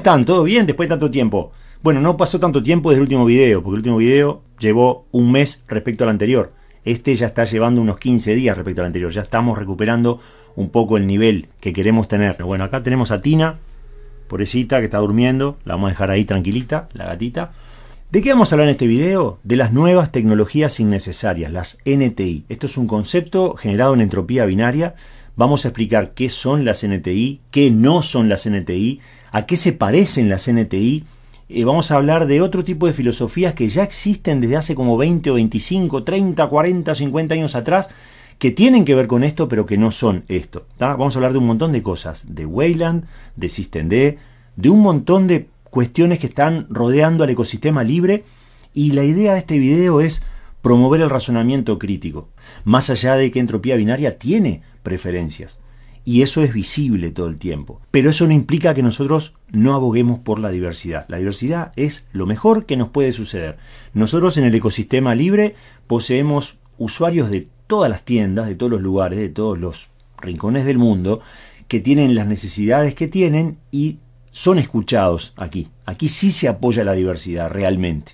están? ¿Todo bien después de tanto tiempo? Bueno, no pasó tanto tiempo desde el último video, porque el último video llevó un mes respecto al anterior. Este ya está llevando unos 15 días respecto al anterior. Ya estamos recuperando un poco el nivel que queremos tener. Bueno, acá tenemos a Tina, pobrecita, que está durmiendo. La vamos a dejar ahí tranquilita, la gatita. ¿De qué vamos a hablar en este video? De las nuevas tecnologías innecesarias, las NTI. Esto es un concepto generado en entropía binaria Vamos a explicar qué son las NTI, qué no son las NTI, a qué se parecen las NTI. Eh, vamos a hablar de otro tipo de filosofías que ya existen desde hace como 20 o 25, 30, 40, 50 años atrás, que tienen que ver con esto, pero que no son esto. Vamos a hablar de un montón de cosas, de Wayland, de System de un montón de cuestiones que están rodeando al ecosistema libre. Y la idea de este video es promover el razonamiento crítico, más allá de que entropía binaria tiene preferencias. Y eso es visible todo el tiempo. Pero eso no implica que nosotros no aboguemos por la diversidad. La diversidad es lo mejor que nos puede suceder. Nosotros en el ecosistema libre poseemos usuarios de todas las tiendas, de todos los lugares, de todos los rincones del mundo, que tienen las necesidades que tienen y son escuchados aquí. Aquí sí se apoya la diversidad realmente.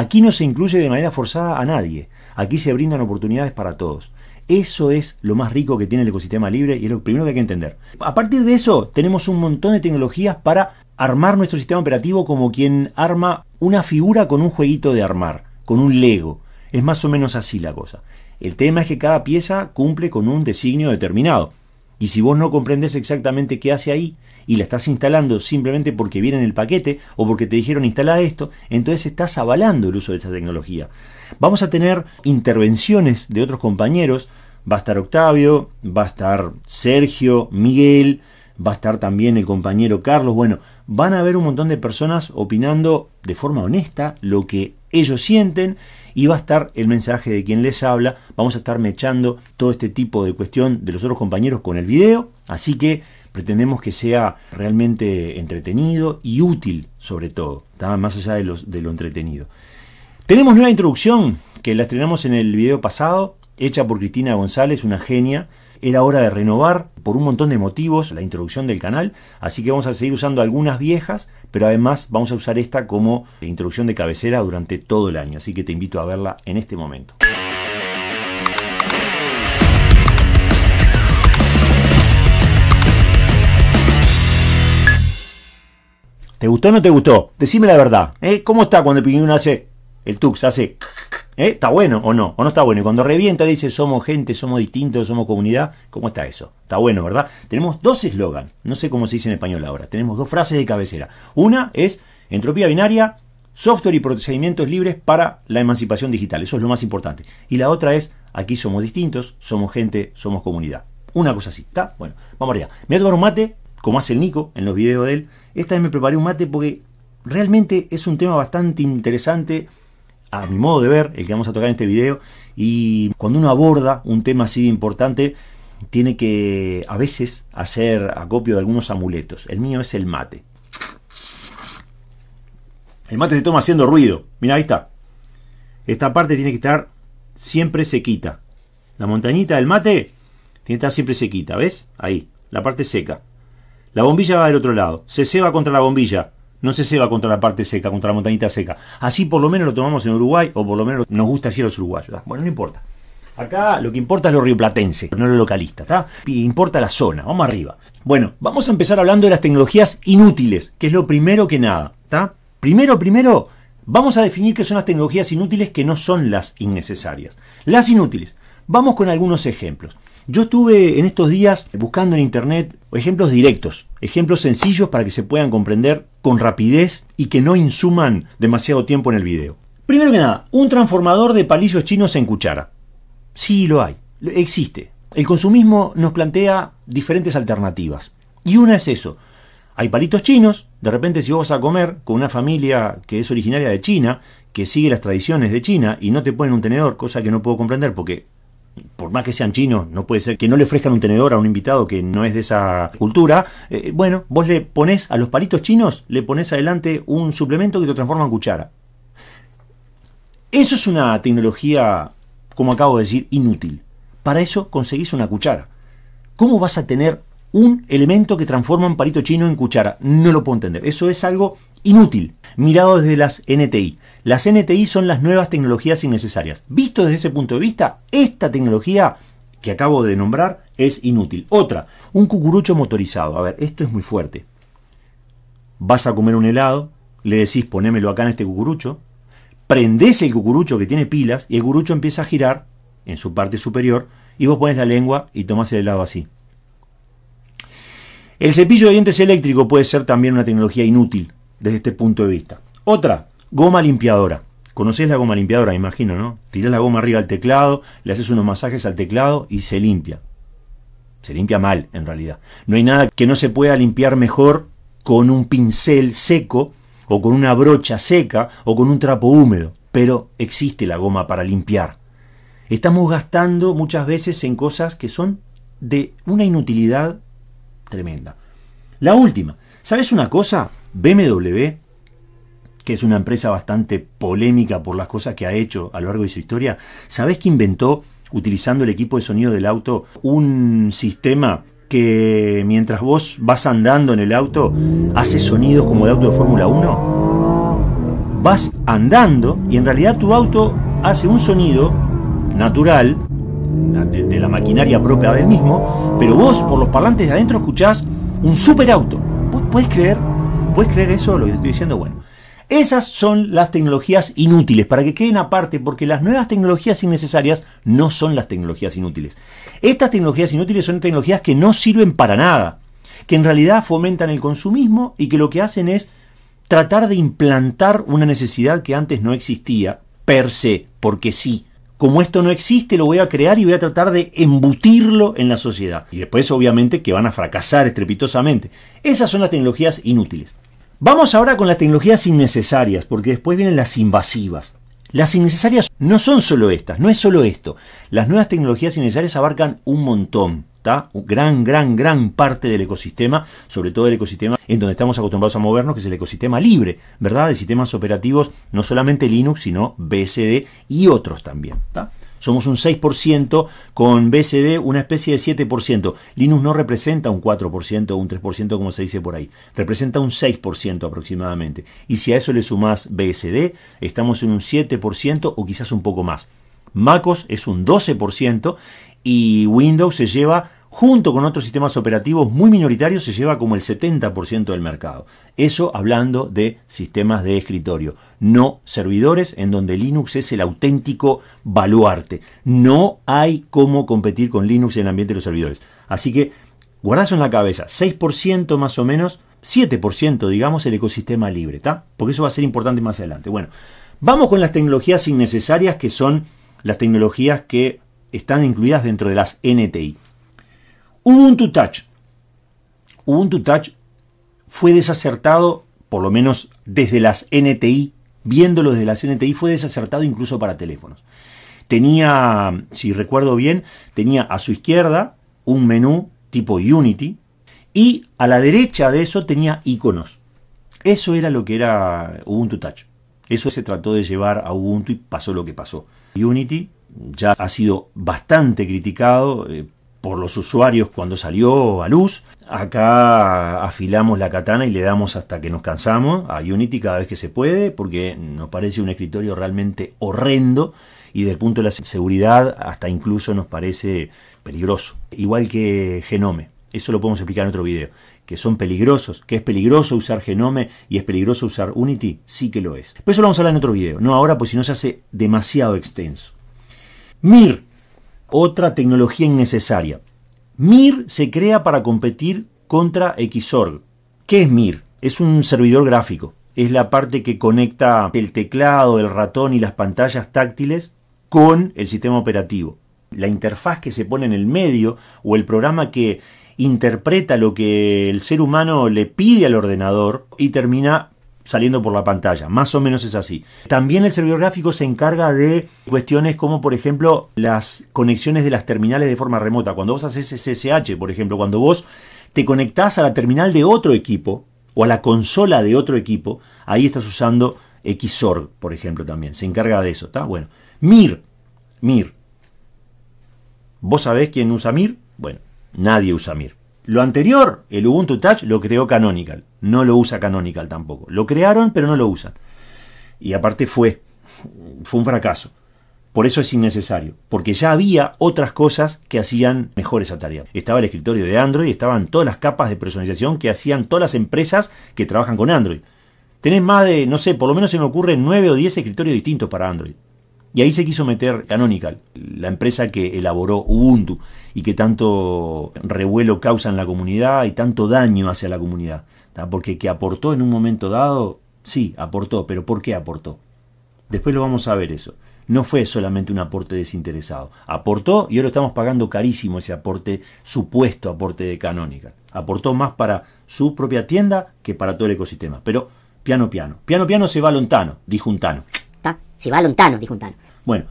Aquí no se incluye de manera forzada a nadie. Aquí se brindan oportunidades para todos. Eso es lo más rico que tiene el ecosistema libre y es lo primero que hay que entender. A partir de eso, tenemos un montón de tecnologías para armar nuestro sistema operativo como quien arma una figura con un jueguito de armar, con un Lego. Es más o menos así la cosa. El tema es que cada pieza cumple con un designio determinado. Y si vos no comprendés exactamente qué hace ahí, y la estás instalando simplemente porque viene en el paquete o porque te dijeron instala esto, entonces estás avalando el uso de esa tecnología. Vamos a tener intervenciones de otros compañeros, va a estar Octavio, va a estar Sergio, Miguel, va a estar también el compañero Carlos, bueno, van a haber un montón de personas opinando de forma honesta lo que ellos sienten y va a estar el mensaje de quien les habla. Vamos a estar mechando todo este tipo de cuestión de los otros compañeros con el video. Así que pretendemos que sea realmente entretenido y útil, sobre todo, más allá de, de lo entretenido. Tenemos nueva introducción, que la estrenamos en el video pasado, hecha por Cristina González, una genia. Era hora de renovar, por un montón de motivos, la introducción del canal, así que vamos a seguir usando algunas viejas, pero además vamos a usar esta como introducción de cabecera durante todo el año, así que te invito a verla en este momento. ¿Te gustó o no te gustó? Decime la verdad. ¿eh? ¿Cómo está cuando el pingüino hace el tux? Hace. ¿eh? ¿Está bueno o no? ¿O no está bueno? Y cuando revienta dice somos gente, somos distintos, somos comunidad. ¿Cómo está eso? Está bueno, ¿verdad? Tenemos dos eslogans. No sé cómo se dice en español ahora. Tenemos dos frases de cabecera. Una es entropía binaria, software y procedimientos libres para la emancipación digital. Eso es lo más importante. Y la otra es aquí somos distintos, somos gente, somos comunidad. Una cosa así. ¿Está? Bueno, vamos allá. Me voy a tomar un mate como hace el Nico en los videos de él, esta vez me preparé un mate porque realmente es un tema bastante interesante a mi modo de ver, el que vamos a tocar en este video, y cuando uno aborda un tema así importante, tiene que a veces hacer acopio de algunos amuletos. El mío es el mate. El mate se toma haciendo ruido. Mira, ahí está. Esta parte tiene que estar siempre sequita. La montañita del mate tiene que estar siempre sequita, ¿ves? Ahí, la parte seca. La bombilla va del otro lado, se ceba contra la bombilla, no se ceba contra la parte seca, contra la montañita seca. Así por lo menos lo tomamos en Uruguay o por lo menos nos gusta así a los uruguayos. Ah, bueno, no importa. Acá lo que importa es lo rioplatense, no lo localista, ¿está? Importa la zona, vamos arriba. Bueno, vamos a empezar hablando de las tecnologías inútiles, que es lo primero que nada, Primero, primero, vamos a definir qué son las tecnologías inútiles que no son las innecesarias. Las inútiles. Vamos con algunos ejemplos. Yo estuve en estos días buscando en internet ejemplos directos, ejemplos sencillos para que se puedan comprender con rapidez y que no insuman demasiado tiempo en el video. Primero que nada, un transformador de palillos chinos en cuchara. Sí, lo hay, existe. El consumismo nos plantea diferentes alternativas. Y una es eso. Hay palitos chinos, de repente si vos vas a comer con una familia que es originaria de China, que sigue las tradiciones de China y no te ponen un tenedor, cosa que no puedo comprender porque por más que sean chinos, no puede ser que no le ofrezcan un tenedor a un invitado que no es de esa cultura. Eh, bueno, vos le pones a los palitos chinos, le pones adelante un suplemento que te transforma en cuchara. Eso es una tecnología, como acabo de decir, inútil. Para eso conseguís una cuchara. ¿Cómo vas a tener un elemento que transforma un palito chino en cuchara? No lo puedo entender. Eso es algo inútil, mirado desde las NTI. Las NTI son las nuevas tecnologías innecesarias. Visto desde ese punto de vista, esta tecnología que acabo de nombrar es inútil. Otra, un cucurucho motorizado. A ver, esto es muy fuerte. Vas a comer un helado, le decís ponémelo acá en este cucurucho, prendés el cucurucho que tiene pilas y el cucurucho empieza a girar en su parte superior y vos pones la lengua y tomás el helado así. El cepillo de dientes eléctrico puede ser también una tecnología inútil desde este punto de vista. Otra, Goma limpiadora. Conocés la goma limpiadora, imagino, ¿no? Tiras la goma arriba al teclado, le haces unos masajes al teclado y se limpia. Se limpia mal, en realidad. No hay nada que no se pueda limpiar mejor con un pincel seco, o con una brocha seca, o con un trapo húmedo. Pero existe la goma para limpiar. Estamos gastando muchas veces en cosas que son de una inutilidad tremenda. La última. ¿Sabes una cosa? BMW que es una empresa bastante polémica por las cosas que ha hecho a lo largo de su historia, ¿sabés que inventó, utilizando el equipo de sonido del auto, un sistema que mientras vos vas andando en el auto, hace sonidos como de auto de Fórmula 1? Vas andando y en realidad tu auto hace un sonido natural de, la maquinaria propia del mismo, pero vos por los parlantes de adentro escuchás un superauto. auto. creer? ¿Puedes creer eso lo que te estoy diciendo? Bueno, esas son las tecnologías inútiles, para que queden aparte, porque las nuevas tecnologías innecesarias no son las tecnologías inútiles. Estas tecnologías inútiles son tecnologías que no sirven para nada, que en realidad fomentan el consumismo y que lo que hacen es tratar de implantar una necesidad que antes no existía, per se, porque sí. Como esto no existe, lo voy a crear y voy a tratar de embutirlo en la sociedad. Y después, obviamente, que van a fracasar estrepitosamente. Esas son las tecnologías inútiles. Vamos ahora con las tecnologías innecesarias, porque después vienen las invasivas. Las innecesarias no son solo estas, no es solo esto. Las nuevas tecnologías innecesarias abarcan un montón, ¿está? Gran, gran, gran parte del ecosistema, sobre todo el ecosistema en donde estamos acostumbrados a movernos, que es el ecosistema libre, ¿verdad? De sistemas operativos, no solamente Linux, sino BSD y otros también, está. Somos un 6% con BSD, una especie de 7%. Linux no representa un 4% o un 3% como se dice por ahí. Representa un 6% aproximadamente. Y si a eso le sumas BSD, estamos en un 7% o quizás un poco más. MacOS es un 12% y Windows se lleva junto con otros sistemas operativos muy minoritarios, se lleva como el 70% del mercado. Eso hablando de sistemas de escritorio, no servidores, en donde Linux es el auténtico baluarte. No hay cómo competir con Linux en el ambiente de los servidores. Así que guardad en la cabeza, 6% más o menos, 7% digamos el ecosistema libre, ¿está? Porque eso va a ser importante más adelante. Bueno, vamos con las tecnologías innecesarias que son las tecnologías que están incluidas dentro de las NTI. Ubuntu Touch. Ubuntu Touch fue desacertado, por lo menos desde las NTI, viéndolo desde las NTI, fue desacertado incluso para teléfonos. Tenía, si recuerdo bien, tenía a su izquierda un menú tipo Unity y a la derecha de eso tenía iconos. Eso era lo que era Ubuntu Touch. Eso se trató de llevar a Ubuntu y pasó lo que pasó. Unity ya ha sido bastante criticado eh, por los usuarios cuando salió a luz. Acá afilamos la katana y le damos hasta que nos cansamos a Unity cada vez que se puede, porque nos parece un escritorio realmente horrendo y desde el punto de la seguridad hasta incluso nos parece peligroso. Igual que Genome, eso lo podemos explicar en otro video, que son peligrosos, que es peligroso usar Genome y es peligroso usar Unity, sí que lo es. Pero eso lo vamos a hablar en otro video, no ahora, pues si no se hace demasiado extenso. Mir, otra tecnología innecesaria. MIR se crea para competir contra Xorg. ¿Qué es MIR? Es un servidor gráfico. Es la parte que conecta el teclado, el ratón y las pantallas táctiles con el sistema operativo. La interfaz que se pone en el medio o el programa que interpreta lo que el ser humano le pide al ordenador y termina saliendo por la pantalla. Más o menos es así. También el servidor gráfico se encarga de cuestiones como, por ejemplo, las conexiones de las terminales de forma remota. Cuando vos haces SSH, por ejemplo, cuando vos te conectás a la terminal de otro equipo o a la consola de otro equipo, ahí estás usando Xorg, por ejemplo, también. Se encarga de eso, ¿está? Bueno. MIR. MIR. ¿Vos sabés quién usa MIR? Bueno, nadie usa MIR. Lo anterior, el Ubuntu Touch, lo creó Canonical. No lo usa Canonical tampoco. Lo crearon, pero no lo usan. Y aparte fue, fue un fracaso. Por eso es innecesario, porque ya había otras cosas que hacían mejor esa tarea. Estaba el escritorio de Android, estaban todas las capas de personalización que hacían todas las empresas que trabajan con Android. Tenés más de, no sé, por lo menos se me ocurren 9 o 10 escritorios distintos para Android. Y ahí se quiso meter Canonical, la empresa que elaboró Ubuntu y que tanto revuelo causa en la comunidad y tanto daño hacia la comunidad. Porque que aportó en un momento dado, sí, aportó, pero ¿por qué aportó? Después lo vamos a ver eso. No fue solamente un aporte desinteresado. Aportó y ahora estamos pagando carísimo ese aporte, supuesto aporte de Canonical. Aportó más para su propia tienda que para todo el ecosistema. Pero piano piano. Piano piano se va lontano, dijo un Tano. Si va lontano, dijo un Tano. Bueno,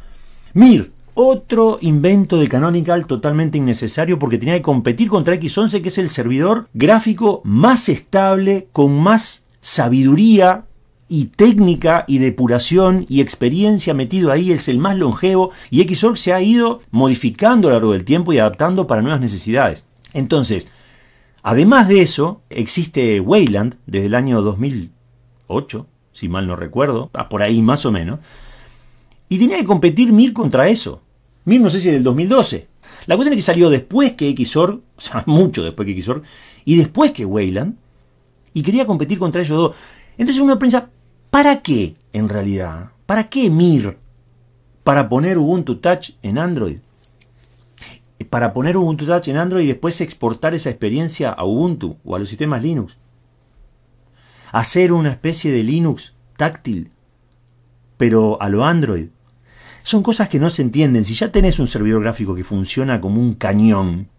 Mir, otro invento de Canonical totalmente innecesario porque tenía que competir contra X11, que es el servidor gráfico más estable, con más sabiduría y técnica y depuración y experiencia metido ahí, es el más longevo y Xorg se ha ido modificando a lo largo del tiempo y adaptando para nuevas necesidades. Entonces, además de eso, existe Wayland desde el año 2008, si mal no recuerdo, ah, por ahí más o menos. Y tenía que competir Mir contra eso. Mir no sé si del 2012. La cuestión es que salió después que XOR, o sea, mucho después que XOR, y después que Wayland, y quería competir contra ellos dos. Entonces uno piensa, ¿para qué en realidad? ¿Para qué Mir? ¿Para poner Ubuntu Touch en Android? Eh, ¿Para poner Ubuntu Touch en Android y después exportar esa experiencia a Ubuntu o a los sistemas Linux? hacer una especie de Linux táctil, pero a lo Android. Son cosas que no se entienden. Si ya tenés un servidor gráfico que funciona como un cañón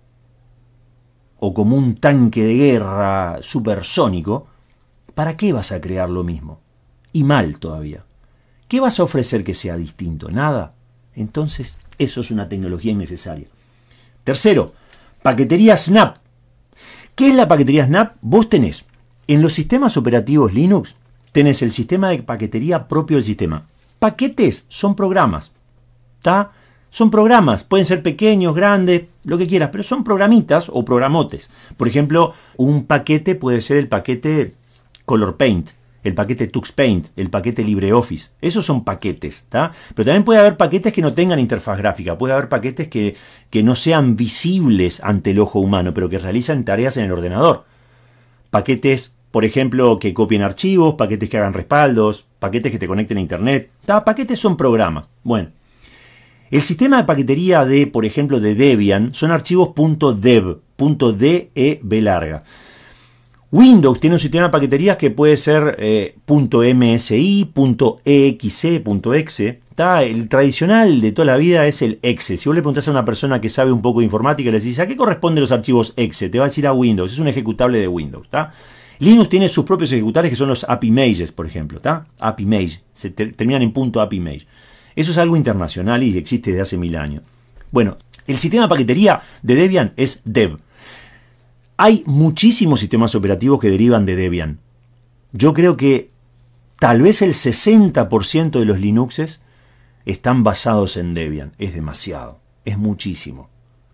o como un tanque de guerra supersónico, ¿para qué vas a crear lo mismo? Y mal todavía. ¿Qué vas a ofrecer que sea distinto? Nada. Entonces, eso es una tecnología innecesaria. Tercero, paquetería Snap. ¿Qué es la paquetería Snap? Vos tenés en los sistemas operativos Linux tenés el sistema de paquetería propio del sistema. Paquetes son programas. ¿Está? Son programas, pueden ser pequeños, grandes, lo que quieras, pero son programitas o programotes. Por ejemplo, un paquete puede ser el paquete Color Paint, el paquete Tux Paint, el paquete LibreOffice. Esos son paquetes, ¿está? Pero también puede haber paquetes que no tengan interfaz gráfica, puede haber paquetes que, que no sean visibles ante el ojo humano, pero que realizan tareas en el ordenador. Paquetes por ejemplo, que copien archivos, paquetes que hagan respaldos, paquetes que te conecten a Internet. paquetes son programas. Bueno, el sistema de paquetería de, por ejemplo, de Debian son archivos .dev, e larga. Windows tiene un sistema de paqueterías que puede ser eh, .msi, .exe, .exe. el tradicional de toda la vida es el exe. Si vos le preguntás a una persona que sabe un poco de informática, le decís, ¿a qué corresponden los archivos exe? Te va a decir a Windows, es un ejecutable de Windows. ¿está? Linux tiene sus propios ejecutables que son los API por ejemplo, ¿está? API se terminan en punto API Eso es algo internacional y existe desde hace mil años. Bueno, el sistema de paquetería de Debian es Dev. Hay muchísimos sistemas operativos que derivan de Debian. Yo creo que tal vez el 60% de los Linuxes están basados en Debian. Es demasiado, es muchísimo.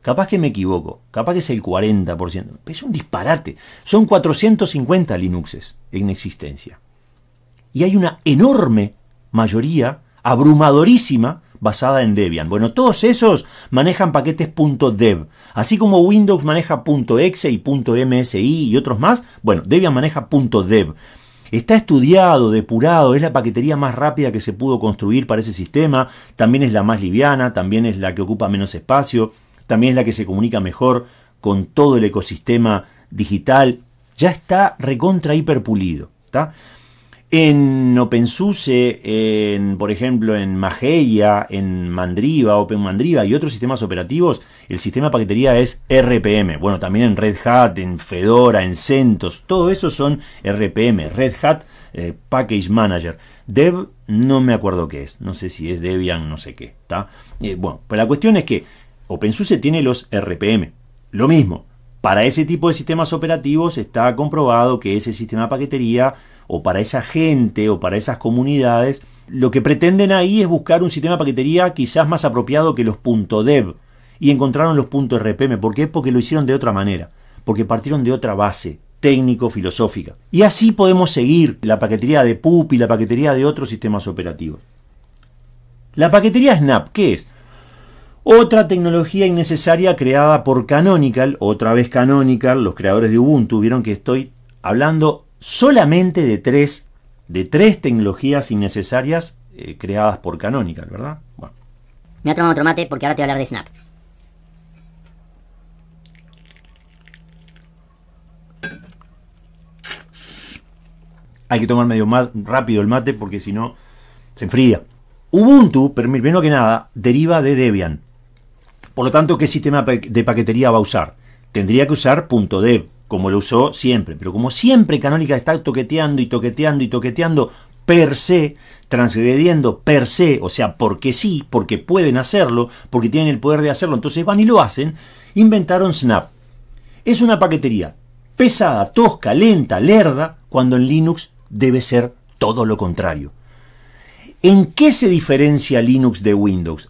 Capaz que me equivoco, capaz que es el 40%. Es un disparate. Son 450 Linuxes en existencia. Y hay una enorme mayoría, abrumadorísima, basada en Debian. Bueno, todos esos manejan paquetes .dev, así como Windows maneja .exe y .msi y otros más. Bueno, Debian maneja .dev. Está estudiado, depurado, es la paquetería más rápida que se pudo construir para ese sistema, también es la más liviana, también es la que ocupa menos espacio también es la que se comunica mejor con todo el ecosistema digital. Ya está recontra hiperpulido. ¿está? En OpenSUSE, en, por ejemplo, en Mageia, en Mandriva, OpenMandriva y otros sistemas operativos, el sistema de paquetería es RPM. Bueno, también en Red Hat, en Fedora, en CentOS, todo eso son RPM, Red Hat eh, Package Manager. Dev no me acuerdo qué es, no sé si es Debian, no sé qué. Eh, bueno, pues la cuestión es que OpenSUSE tiene los RPM. Lo mismo, para ese tipo de sistemas operativos está comprobado que ese sistema de paquetería o para esa gente o para esas comunidades, lo que pretenden ahí es buscar un sistema de paquetería quizás más apropiado que los .dev y encontraron los .rpm. ¿Por qué? Porque lo hicieron de otra manera, porque partieron de otra base técnico-filosófica. Y así podemos seguir la paquetería de PUP y la paquetería de otros sistemas operativos. La paquetería Snap, ¿qué es? Otra tecnología innecesaria creada por Canonical, otra vez Canonical, los creadores de Ubuntu, vieron que estoy hablando solamente de tres, de tres tecnologías innecesarias eh, creadas por Canonical, ¿verdad? Bueno. Me ha tomado otro mate porque ahora te voy a hablar de Snap. Hay que tomar medio más rápido el mate porque si no se enfría. Ubuntu, primero que nada, deriva de Debian. Por lo tanto, ¿qué sistema de paquetería va a usar? Tendría que usar .dev, como lo usó siempre. Pero como siempre Canónica está toqueteando y toqueteando y toqueteando per se, transgrediendo per se, o sea, porque sí, porque pueden hacerlo, porque tienen el poder de hacerlo, entonces van y lo hacen, inventaron Snap. Es una paquetería pesada, tosca, lenta, lerda, cuando en Linux debe ser todo lo contrario. ¿En qué se diferencia Linux de Windows?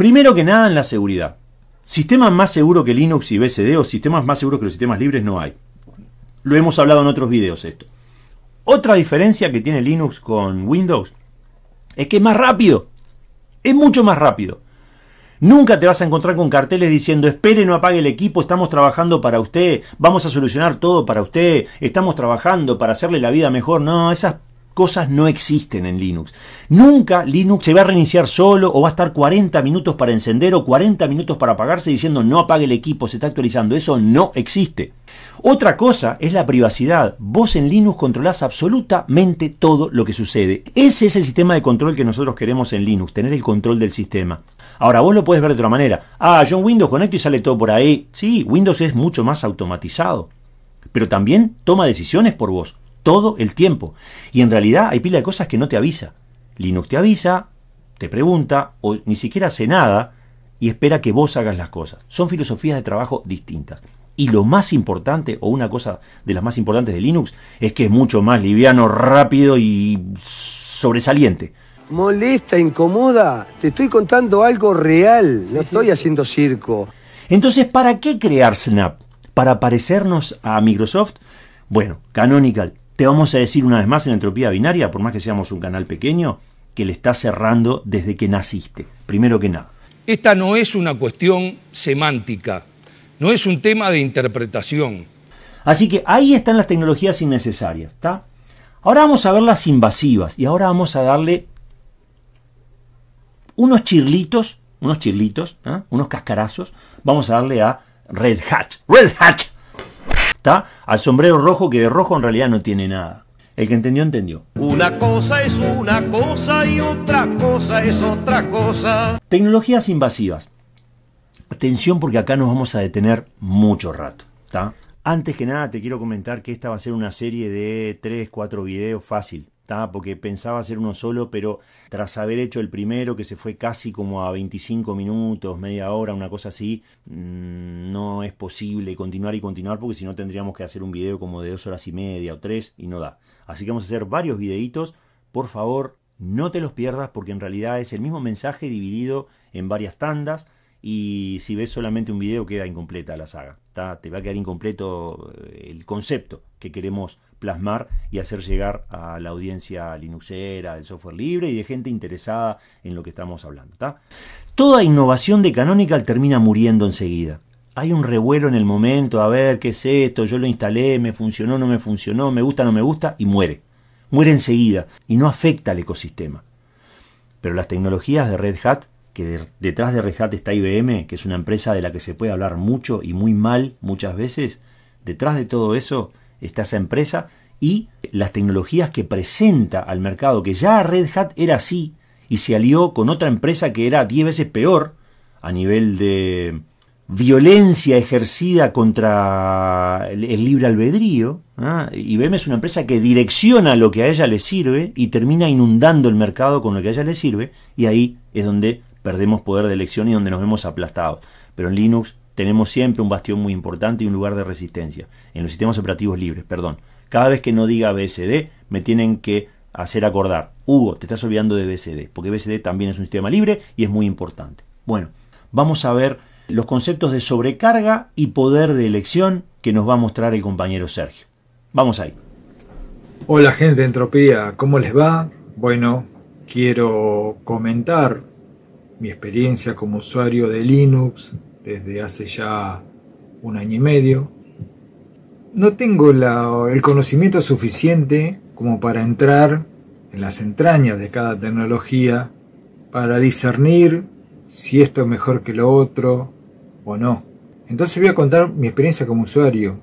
Primero que nada en la seguridad. Sistema más seguro que Linux y BSD o sistemas más seguros que los sistemas libres no hay. Lo hemos hablado en otros videos esto. Otra diferencia que tiene Linux con Windows es que es más rápido. Es mucho más rápido. Nunca te vas a encontrar con carteles diciendo espere, no apague el equipo, estamos trabajando para usted, vamos a solucionar todo para usted, estamos trabajando para hacerle la vida mejor. No, esas cosas no existen en Linux. Nunca Linux se va a reiniciar solo o va a estar 40 minutos para encender o 40 minutos para apagarse diciendo no apague el equipo, se está actualizando. Eso no existe. Otra cosa es la privacidad. Vos en Linux controlás absolutamente todo lo que sucede. Ese es el sistema de control que nosotros queremos en Linux, tener el control del sistema. Ahora, vos lo puedes ver de otra manera. Ah, yo en Windows conecto y sale todo por ahí. Sí, Windows es mucho más automatizado. Pero también toma decisiones por vos todo el tiempo. Y en realidad hay pila de cosas que no te avisa. Linux te avisa, te pregunta o ni siquiera hace nada y espera que vos hagas las cosas. Son filosofías de trabajo distintas. Y lo más importante, o una cosa de las más importantes de Linux, es que es mucho más liviano, rápido y sobresaliente. Molesta, incomoda. Te estoy contando algo real. No estoy haciendo circo. Entonces, ¿para qué crear Snap? ¿Para parecernos a Microsoft? Bueno, Canonical te vamos a decir una vez más en entropía binaria, por más que seamos un canal pequeño, que le está cerrando desde que naciste, primero que nada. Esta no es una cuestión semántica, no es un tema de interpretación. Así que ahí están las tecnologías innecesarias, ¿está? Ahora vamos a ver las invasivas y ahora vamos a darle unos chirlitos, unos chirlitos, ¿eh? unos cascarazos, vamos a darle a Red Hat. Red Hat ¿Está? Al sombrero rojo que de rojo en realidad no tiene nada. El que entendió, entendió. Una cosa es una cosa y otra cosa es otra cosa. Tecnologías invasivas. Atención porque acá nos vamos a detener mucho rato. Antes que nada te quiero comentar que esta va a ser una serie de 3, 4 videos fácil porque pensaba hacer uno solo, pero tras haber hecho el primero, que se fue casi como a 25 minutos, media hora, una cosa así, mm, no es posible continuar y continuar, porque si no tendríamos que hacer un video como de dos horas y media o tres, y no da. Así que vamos a hacer varios videitos, por favor, no te los pierdas, porque en realidad es el mismo mensaje dividido en varias tandas, y si ves solamente un video queda incompleta la saga te va a quedar incompleto eh, el concepto que queremos plasmar y hacer llegar a la audiencia linuxera, del software libre y de gente interesada en lo que estamos hablando. Toda innovación de Canonical termina muriendo enseguida. Hay un revuelo en el momento, a ver, ¿qué es esto? Yo lo instalé, me funcionó, no me funcionó, me gusta, no me gusta, y muere. Muere enseguida y no afecta al ecosistema. Pero las tecnologías de Red Hat detrás de Red Hat está IBM, que es una empresa de la que se puede hablar mucho y muy mal muchas veces, detrás de todo eso está esa empresa y las tecnologías que presenta al mercado, que ya Red Hat era así y se alió con otra empresa que era 10 veces peor a nivel de violencia ejercida contra el, libre albedrío. ¿ah? IBM es una empresa que direcciona lo que a ella le sirve y termina inundando el mercado con lo que a ella le sirve y ahí es donde perdemos poder de elección y donde nos vemos aplastados. Pero en Linux tenemos siempre un bastión muy importante y un lugar de resistencia, en los sistemas operativos libres, perdón. Cada vez que no diga BSD, me tienen que hacer acordar, Hugo, te estás olvidando de BSD, porque BSD también es un sistema libre y es muy importante. Bueno, vamos a ver los conceptos de sobrecarga y poder de elección que nos va a mostrar el compañero Sergio. Vamos ahí. Hola gente de Entropía, ¿cómo les va? Bueno, quiero comentar mi experiencia como usuario de Linux desde hace ya un año y medio. No tengo el conocimiento suficiente como para entrar en las entrañas de cada tecnología, para discernir si esto es mejor que lo otro o no. Entonces voy a contar mi experiencia como usuario.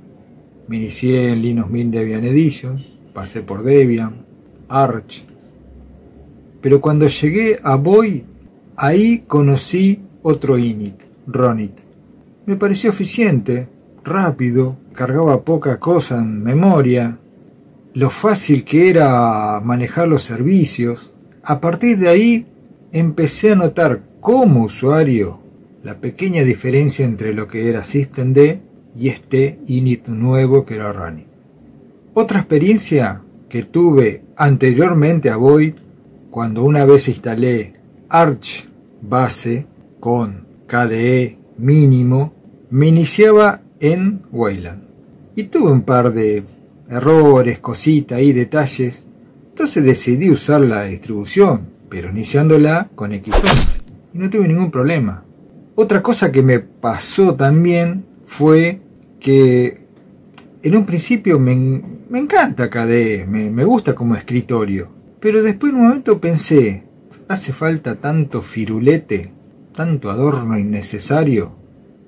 Me inicié en Linux Mint Debian Edition, pasé por Debian, Arch. Pero cuando llegué a Void, Ahí conocí otro Init, Ronit. Me pareció eficiente, rápido, cargaba poca cosa en memoria, lo fácil que era manejar los servicios. A partir de ahí empecé a notar como usuario la pequeña diferencia entre lo que era SystemD y este init nuevo que era runit Otra experiencia que tuve anteriormente a Void, cuando una vez instalé Arch base con KDE mínimo, me iniciaba en Wayland. Y tuve un par de errores, cositas y detalles. Entonces decidí usar la distribución, pero iniciándola con X Y no tuve ningún problema. Otra cosa que me pasó también fue que en un principio me, encanta KDE, me, me gusta como escritorio. Pero después en un momento pensé, ¿Hace falta tanto firulete, tanto adorno innecesario,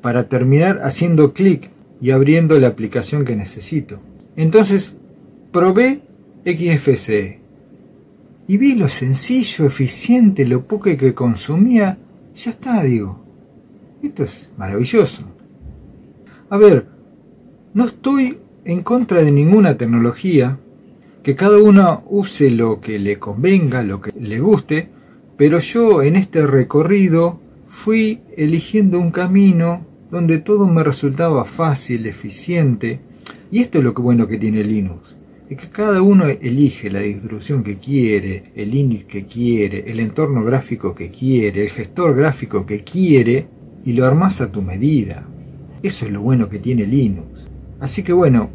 para terminar haciendo clic y abriendo la aplicación que necesito? Entonces, probé XFCE y vi lo sencillo, eficiente, lo poco que consumía. Ya está, digo. Esto es maravilloso. A ver, no estoy en contra de ninguna tecnología, que cada uno use lo que le convenga, lo que le guste, pero yo en este recorrido fui eligiendo un camino donde todo me resultaba fácil, eficiente. Y esto es lo que bueno que tiene Linux. Es que cada uno elige la distribución que quiere, el init que quiere, el entorno gráfico que quiere, el gestor gráfico que quiere y lo armas a tu medida. Eso es lo bueno que tiene Linux. Así que bueno,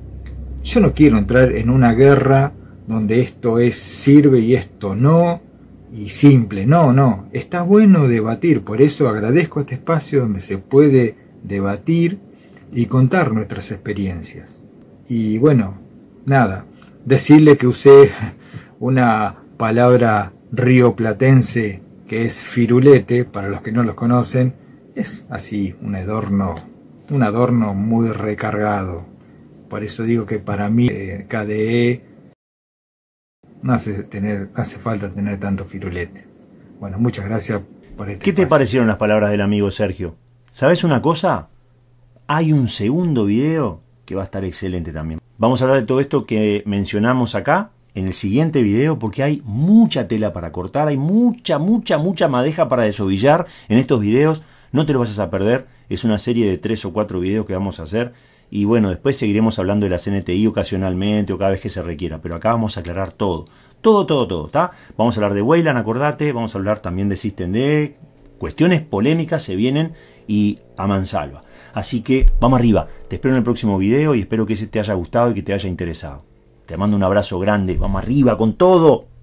yo no quiero entrar en una guerra donde esto es sirve y esto no, y simple. No, no, está bueno debatir, por eso agradezco este espacio donde se puede debatir y contar nuestras experiencias. Y bueno, nada, decirle que usé una palabra rioplatense que es firulete, para los que no los conocen, es así un adorno, un adorno muy recargado. Por eso digo que para mí eh, KDE no hace, tener, hace falta tener tanto firulete. Bueno, muchas gracias por este. ¿Qué te parecieron las palabras del amigo Sergio? ¿Sabes una cosa? Hay un segundo video que va a estar excelente también. Vamos a hablar de todo esto que mencionamos acá en el siguiente video porque hay mucha tela para cortar, hay mucha, mucha, mucha madeja para desovillar en estos videos. No te lo vayas a perder, es una serie de tres o cuatro videos que vamos a hacer y bueno, después seguiremos hablando de la NTI ocasionalmente o cada vez que se requiera, pero acá vamos a aclarar todo. Todo, todo, todo, ¿está? Vamos a hablar de Weyland, acordate, vamos a hablar también de SystemD. Cuestiones polémicas se vienen y a mansalva. Así que vamos arriba. Te espero en el próximo video y espero que ese te haya gustado y que te haya interesado. Te mando un abrazo grande. Vamos arriba con todo.